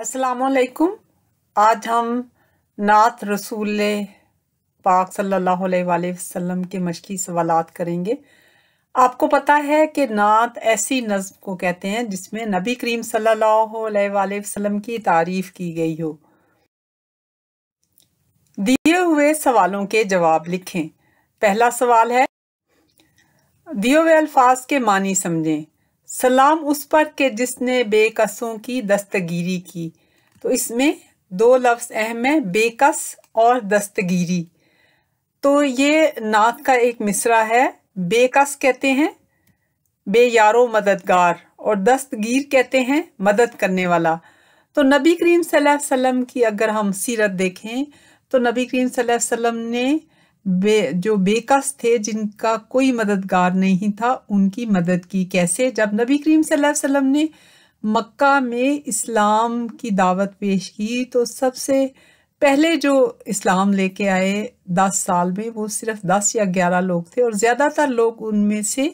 अस्सलाम आज हम नात रसूल पाक सल्लल्लाहु अलैहि वसल्लम के मशकी सवालात करेंगे आपको पता है कि नात ऐसी नज़म को कहते हैं जिसमें नबी करीम सल्लल्लाहु अलैहि वसल्लम की तारीफ़ की गई हो दिए हुए सवालों के जवाब लिखें पहला सवाल है दिए हुए अल्फाज के मानी समझें सलाम उस पर के जिसने बेकसों की दस्तगीरी की तो इसमें दो लफ्ज़ अहम है बेकस और दस्तगीरी तो ये नात का एक मिसरा है बेकस कहते हैं बे यारो मददगार और दस्तगीर कहते हैं मदद करने वाला तो नबी करीम सल्लल्लाहु अलैहि वसल्लम की अगर हम सीरत देखें तो नबी करीम सल्लल्लाहु अलैहि वसल्लम ने बे जो बेकस थे जिनका कोई मददगार नहीं था उनकी मदद की कैसे जब नबी करीम वसल्लम ने मक्का में इस्लाम की दावत पेश की तो सबसे पहले जो इस्लाम लेके आए दस साल में वो सिर्फ दस या ग्यारह लोग थे और ज़्यादातर लोग उनमें से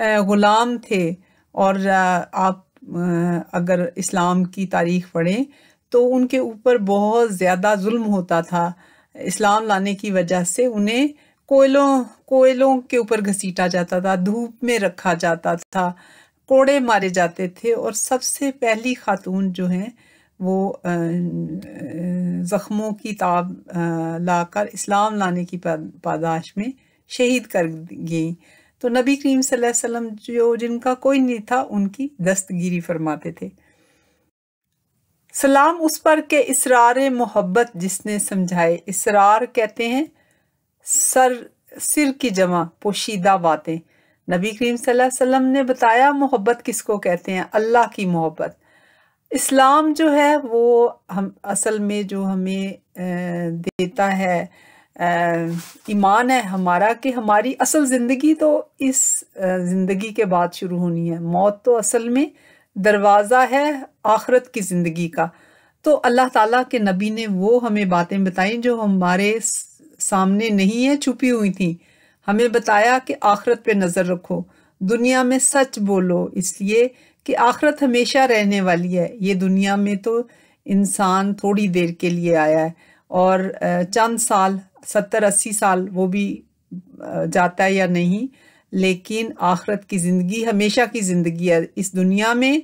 ग़ुलाम थे और आप अगर इस्लाम की तारीख पढ़ें तो उनके ऊपर बहुत ज़्यादा जुल्म होता था इस्लाम लाने की वजह से उन्हें कोयलों कोयलों के ऊपर घसीटा जाता था धूप में रखा जाता था कोड़े मारे जाते थे और सबसे पहली खातून जो हैं वो ज़ख्मों की ताब लाकर इस्लाम लाने की पादाश में शहीद कर गई तो नबी करीम सल्लल्लाहु अलैहि वसल्लम जो जिनका कोई नहीं था उनकी दस्तगिरी फरमाते थे सलाम उस पर के इसरार मोहब्बत जिसने समझाए इसरार कहते हैं सर सिर की जमा पोशीदा बातें नबी करीम सल्लल्लाहु अलैहि वसल्लम ने बताया मोहब्बत किसको कहते हैं अल्लाह की मोहब्बत इस्लाम जो है वो हम असल में जो हमें देता है ईमान है हमारा कि हमारी असल ज़िंदगी तो इस ज़िंदगी के बाद शुरू होनी है मौत तो असल में दरवाज़ा है आखरत की ज़िंदगी का तो अल्लाह ताला के नबी ने वो हमें बातें बताई जो हमारे सामने नहीं है छुपी हुई थी हमें बताया कि आखरत पे नज़र रखो दुनिया में सच बोलो इसलिए कि आखरत हमेशा रहने वाली है ये दुनिया में तो इंसान थोड़ी देर के लिए आया है और चंद साल सत्तर अस्सी साल वो भी जाता है या नहीं लेकिन आखरत की ज़िंदगी हमेशा की ज़िंदगी है इस दुनिया में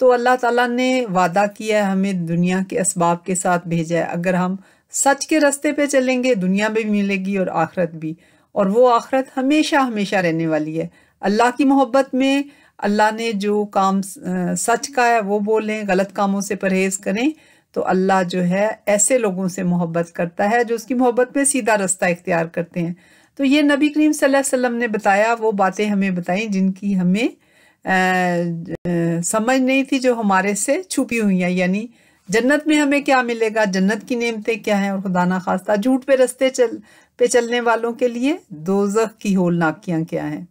तो अल्लाह ताला ने वादा किया है हमें दुनिया के इसबाब के साथ भेजा है अगर हम सच के रास्ते पे चलेंगे दुनिया में भी मिलेगी और आखरत भी और वो आखरत हमेशा हमेशा रहने वाली है अल्लाह की मोहब्बत में अल्लाह ने जो काम सच का है वो बोलें गलत कामों से परहेज़ करें तो अल्लाह जो है ऐसे लोगों से मोहब्बत करता है जो उसकी मोहब्बत में सीधा रास्ता इख्तियार करते हैं तो ये नबी करीम वसल्लम ने बताया वो बातें हमें बताई जिनकी हमें आ, आ, समझ नहीं थी जो हमारे से छुपी हुई हैं यानी जन्नत में हमें क्या मिलेगा जन्नत की नेमतें क्या हैं और खुदाना खास्ता झूठ पे रस्ते चल पे चलने वालों के लिए दो की होलनाकियाँ क्या हैं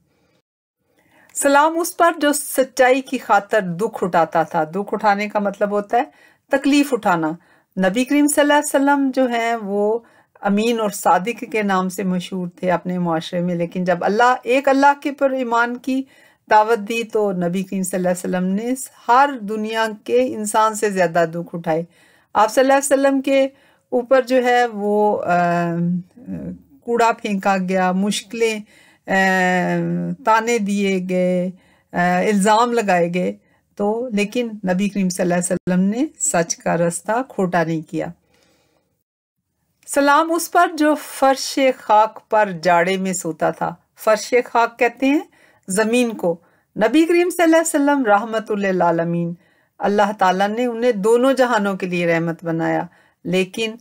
सलाम उस पर जो सच्चाई की खातर दुख उठाता था दुख उठाने का मतलब होता है तकलीफ़ उठाना नबी करीम सल्लल्लाहु अलैहि वसल्लम जो हैं वो अमीन और सादिक के नाम से मशहूर थे अपने माशरे में लेकिन जब अल्लाह एक अल्लाह के पर ईमान की दावत दी तो नबी करीम वसल्लम ने हर दुनिया के इंसान से ज़्यादा दुख उठाए आप वसल्लम के ऊपर जो है वो कूड़ा फेंका गया मुश्किलें ताने दिए गए इल्ज़ाम लगाए गए तो लेकिन नबी करीम वसल्लम ने सच का रास्ता खोटा नहीं किया सलाम उस पर जो फर्श खाक पर जाड़े में सोता था फर्श खाक कहते हैं ज़मीन को नबी करीम सल्लम रहमतमीन अल्लाह ताला ने उन्हें दोनों जहानों के लिए रहमत बनाया लेकिन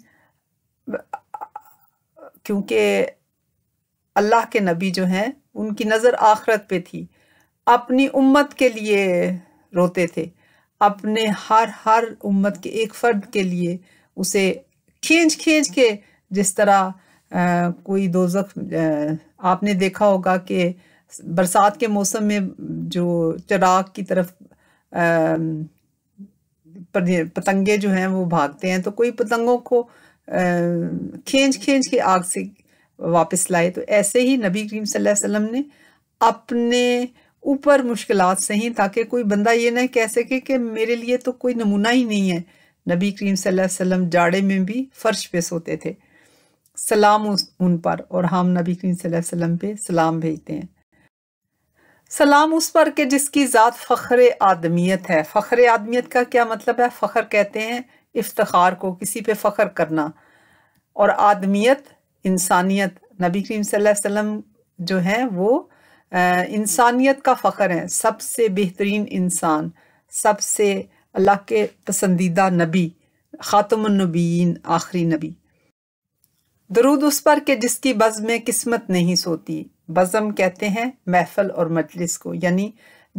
क्योंकि अल्लाह के नबी जो हैं उनकी नज़र आखरत पे थी अपनी उम्मत के लिए रोते थे अपने हर हर उम्मत के एक फ़र्द के लिए उसे खींच खींच के जिस तरह आ, कोई दो आपने देखा होगा कि बरसात के मौसम में जो चराग की तरफ पतंगे जो हैं वो भागते हैं तो कोई पतंगों को खींच खींच के आग से वापस लाए तो ऐसे ही नबी करीम सल्लल्लाहु अलैहि वसल्लम ने अपने ऊपर मुश्किलात सही ताकि कोई बंदा ये ना कह सके कि मेरे लिए तो कोई नमूना ही नहीं है नबी करीम सल्लल्लाहु अलैहि वसल्लम जाड़े में भी फ़र्श पे सोते थे सलाम उन पर और हम नबी करीम सल्लल्लाहु अलैहि वसल्लम पे सलाम भेजते हैं सलाम उस पर के जिसकी ज़ात फ़ख्र आदमियत है फ़ख्र आदमियत का क्या मतलब है फ़ख्र कहते हैं इफ्तार को किसी पे फ़ख्र करना और आदमियत इंसानियत नबी करीम सल्लल्लाहु जो हैं वो इंसानियत का फ़ख्र है सबसे बेहतरीन इंसान सबसे अल्लाह के पसंदीदा नबी ख़ातमनबीन आखिरी नबी दरूद उस पर के जिसकी बज़ में किस्मत नहीं सोती बज़म कहते हैं महफल और मजलिस को यानी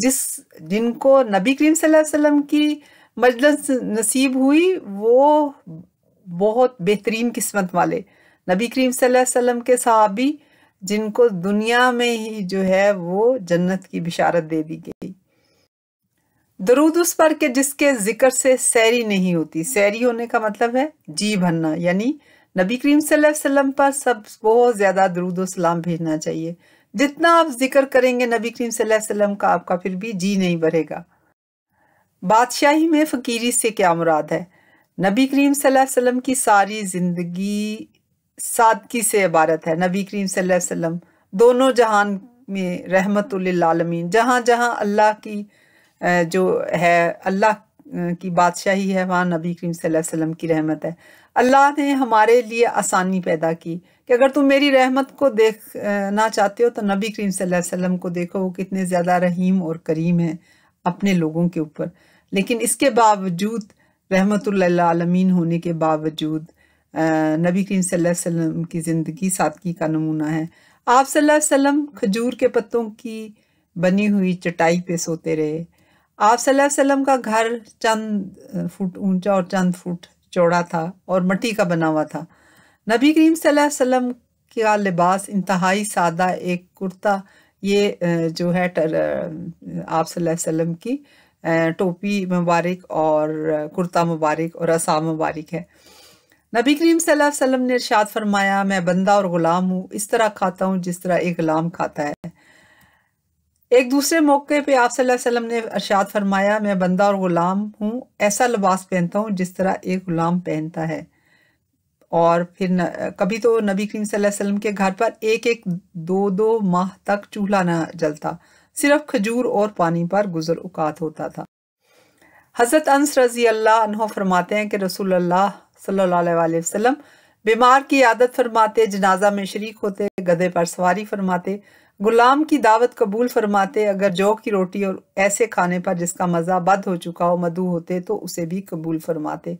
जिस जिनको नबी करीम वसल्लम की मजलस नसीब हुई वो बहुत बेहतरीन किस्मत वाले नबी करीम वसल्लम के सहाबी जिनको दुनिया में ही जो है वो जन्नत की बिशारत दे दी गई दरूद उस पर के जिसके जिक्र से सैरी नहीं होती सैरी होने का मतलब है जी भरना यानी नबी करीम सल्लम पर सब बहुत ज़्यादा दरूद सलाम भेजना चाहिए जितना आप जिक्र करेंगे नबी करीम सल्लम का आपका फिर भी जी नहीं भरेगा बादशाही में फ़कीरी से क्या मुराद है नबी करीम सल्लम की सारी ज़िंदगी सादगी से इबारत है नबी करीम सल्लम दोनों जहान में रहमत आलमीन जहाँ जहाँ अल्लाह की जो है अल्लाह की बादशाही है वहाँ नबी करीम वसल्लम की रहमत है अल्लाह ने हमारे लिए आसानी पैदा की कि अगर तुम मेरी रहमत को देखना चाहते हो तो नबी करीम वसल्लम को देखो वो कितने ज़्यादा रहीम और करीम हैं अपने लोगों के ऊपर लेकिन इसके बावजूद रहमत आलमीन होने के बावजूद नबी करीम वसल्लम की ज़िंदगी सादगी का नमूना है आप सल्लल्लाहु अलैहि वसल्लम खजूर के पत्तों की बनी हुई चटाई पे सोते रहे आप वसल्लम का घर चंद फुट ऊंचा और चंद फुट चौड़ा था और मट्टी का बना हुआ था नबी करीम वसल्लम का लिबास इंतहाई सादा एक कुर्ता ये जो है आप वसल्लम की टोपी मुबारक और कुर्ता मुबारक और असा मुबारक है नबी करीम वसल्लम ने इरशाद फरमाया मैं बंदा और ग़ुलाम हूँ इस तरह खाता हूँ जिस तरह एक ग़ुलाम खाता है एक दूसरे मौके पे आप वसल्लम ने अर्शाद फरमाया मैं बंदा और ग़ुलाम हूँ ऐसा लिबास पहनता हूँ जिस तरह एक ग़ुलाम पहनता है और फिर न, कभी तो नबी करीम वसल्लम के घर पर एक एक दो दो माह तक चूल्हा न जलता सिर्फ खजूर और पानी पर गुजर उकात होता था हज़रत अंस रजी अल्लाह फरमाते हैं कि रसूल अल्लाह सल्ला वसम बीमार की आदत फरमाते जनाजा में शरीक होते गधे पर सवारी फरमाते गुलाम की दावत कबूल फरमाते अगर जौ की रोटी और ऐसे खाने पर जिसका मज़ा बद हो चुका हो मधु होते तो उसे भी कबूल फरमाते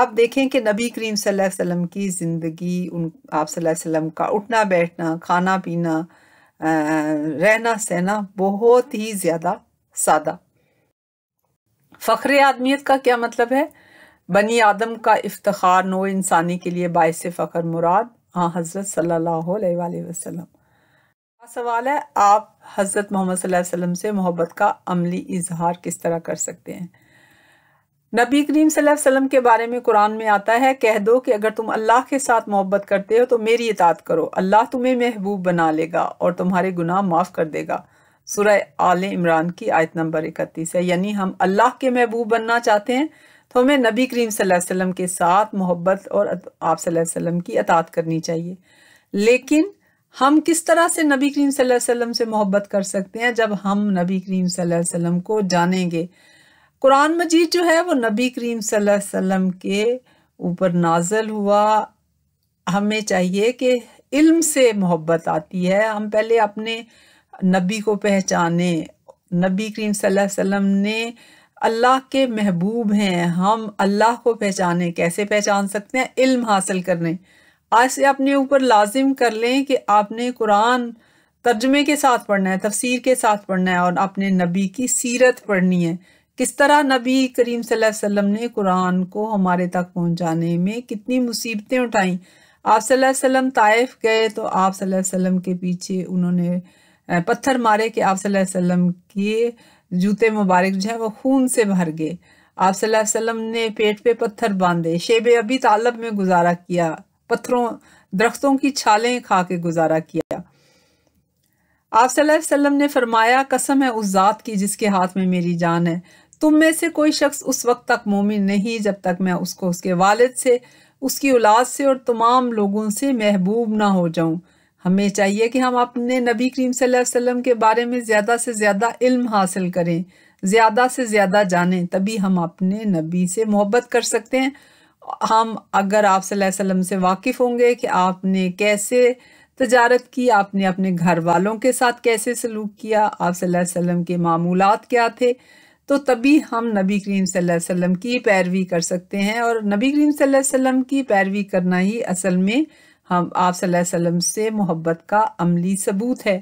आप देखें कि नबी करीम सल्लल्लाहु अलैहि वसल्लम की ज़िंदगी उन आप सल्लल्लाहु अलैहि वसल्लम का उठना बैठना खाना पीना रहना सहना बहुत ही ज़्यादा सादा फ़ख्र आदमियत का क्या मतलब है बनी आदम का इफ्तार नो इंसानी के लिए बायस फ़ख्र मुराद हाँ हज़रत सल्लल्लाहु अलैहि वसल्लम सवाल है आप हज़रत मोहम्मद वसल्लम से मोहब्बत का अमली इजहार किस तरह कर सकते हैं नबी करीम वसल्लम के बारे में कुरान में आता है कह दो कि अगर तुम अल्लाह के साथ मोहब्बत करते हो तो मेरी इतात करो अल्लाह तुम्हें महबूब बना लेगा और तुम्हारे गुनाह माफ़ कर देगा सुरह आल इमरान की आयत नंबर इकतीस है यानी हम अल्लाह के महबूब बनना चाहते हैं तो हमें नबी करीम वसल्लम के साथ मोहब्बत और आप की अतात करनी चाहिए लेकिन हम किस तरह से नबी करीम सल्लल्लाहु अलैहि वसल्लम से मोहब्बत कर सकते हैं जब हम नबी करीम सल्लल्लाहु अलैहि वसल्लम को जानेंगे कुरान मजीद जो है वो नबी करीम सल्लल्लाहु अलैहि वसल्लम के ऊपर नाजल हुआ हमें चाहिए कि इल्म से मोहब्बत आती है हम पहले अपने नबी को पहचाने नबी करीम सल्लल्लाहु अलैहि वसल्लम ने अल्लाह के महबूब हैं हम अल्लाह को पहचाने कैसे पहचान सकते हैं इल्म हासिल करने ऐसे अपने ऊपर लाजिम कर लें कि आपने कुरान तर्जमे के साथ पढ़ना है तफसीर के साथ पढ़ना है और अपने नबी की सीरत पढ़नी है किस तरह नबी करीम वसल्लम ने कुरान को हमारे तक पहुंचाने में कितनी मुसीबतें उठाई आप वसल्लम ताइफ गए तो आप वसल्लम के पीछे उन्होंने पत्थर मारे कि आप वसल्लम के जूते मुबारक जो है वो खून से भर गए आप वसल्लम ने पेट पे पत्थर बांधे शेब अभी तालब में गुजारा किया पत्थरों दरख्तों की छालें खा के गुजारा किया आप सल्लम ने फरमाया कसम है उस ज़ात की जिसके हाथ में मेरी जान है तुम में से कोई शख्स उस वक्त तक मोमिन नहीं जब तक मैं उसको उसके वालिद से उसकी औलाद से और तमाम लोगों से महबूब ना हो जाऊं हमें चाहिए कि हम अपने नबी करीम वसल्लम के बारे में ज़्यादा से ज़्यादा इल्म हासिल करें ज़्यादा से ज़्यादा जानें तभी हम अपने नबी से मोहब्बत कर सकते हैं हम अगर आप सल्लम से वाकिफ़ होंगे कि आपने कैसे तजारत की आपने अपने घर वालों के साथ कैसे सलूक किया आप सल्लम के मामूलत क्या थे तो तभी हम नबी करीम सल्लम की पैरवी कर सकते हैं और नबी करीम सल्लम की पैरवी करना ही असल में हम आप सल्लम से मोहब्बत का अमली सबूत है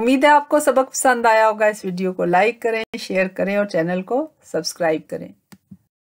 उम्मीद है आपको सबक पसंद आया होगा इस वीडियो को लाइक करें शेयर करें और चैनल को सब्सक्राइब करें